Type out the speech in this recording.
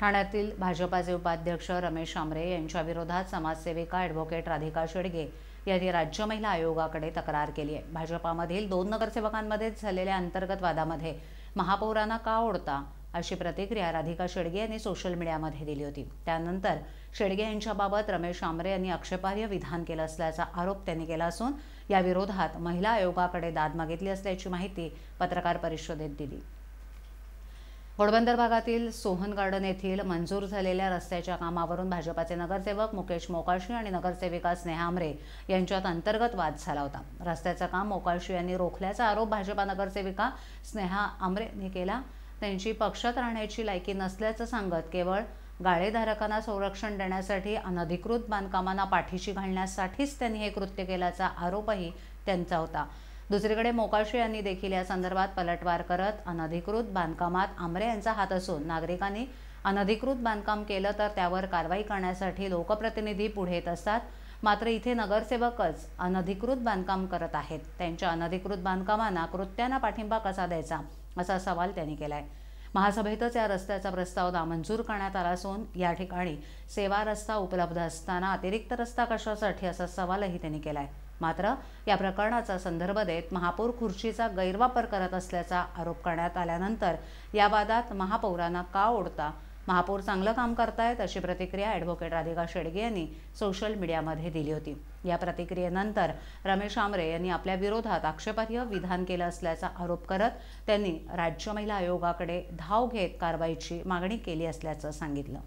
ठाण्यातील भाजपाचे उपाध्यक्ष रमेश आमरे यांच्या विरोधात समाजसेविका ॲडव्होकेट राधिका शेडगे यांनी राज्य महिला आयोगाकडे तक्रार केली आहे भाजपामधील दोन नगरसेवकांमध्ये झालेल्या अंतर्गत वादामध्ये महापौरांना का ओढता अशी प्रतिक्रिया राधिका शेडगे यांनी सोशल मीडियामध्ये दिली होती त्यानंतर शेडगे यांच्याबाबत रमेश आमरे यांनी आक्षेपार्ह विधान केलं असल्याचा आरोप त्यांनी केला असून या विरोधात महिला आयोगाकडे दाद मागितली असल्याची माहिती पत्रकार परिषदेत दिली घोडबंदर भागातील सोहन गार्डन येथील मंजूर झालेल्या रस्त्याच्या कामावरून भाजपाचे नगरसेवक मुकेश मोकाळशी आणि नगरसेविका स्नेहा आमरे यांच्यात अंतर्गत वाद झाला होता रस्त्याचं काम मोकाळशी यांनी रोखल्याचा आरोप भाजपा नगरसेविका स्नेहा आमरे यांनी केला त्यांची पक्षात राहण्याची लायकी नसल्याचं सांगत केवळ गाळेधारकांना संरक्षण देण्यासाठी अनधिकृत बांधकामांना पाठीशी घालण्यासाठीच त्यांनी हे कृत्य केल्याचा आरोपही त्यांचा होता दुसरीकडे मोकाशे यांनी देखील या संदर्भात पलटवार करत अनधिकृत बांधकामात आमरे यांचा हात असून नागरिकांनी अनधिकृत बांधकाम केलं तर त्यावर कारवाई करण्यासाठी लोकप्रतिनिधी पुढे येत असतात मात्र इथे नगरसेवकच अनधिकृत बांधकाम करत आहेत त्यांच्या अनधिकृत बांधकामांना कृत्यांना पाठिंबा कसा द्यायचा असा सवाल त्यांनी केलाय महासभेतच या रस्त्याचा प्रस्ताव नामंजूर करण्यात आला असून या ठिकाणी सेवा रस्ता उपलब्ध असताना अतिरिक्त रस्ता कशासाठी असा सवालही त्यांनी केलाय मात्र या प्रकरणाचा संदर्भ देत महापौर खुर्चीचा गैरवापर करत असल्याचा आरोप करण्यात आल्यानंतर या वादात महापौरांना का ओढता महापौर चांगलं काम करतायत अशी प्रतिक्रिया ॲडव्होकेट राधिका शेडगे यांनी सोशल मीडियामध्ये दिली होती या प्रतिक्रियेनंतर रमेश आमरे यांनी आपल्या विरोधात आक्षेपार्ह विधान केलं असल्याचा आरोप करत त्यांनी राज्य महिला आयोगाकडे धाव घेत कारवाईची मागणी केली असल्याचं सांगितलं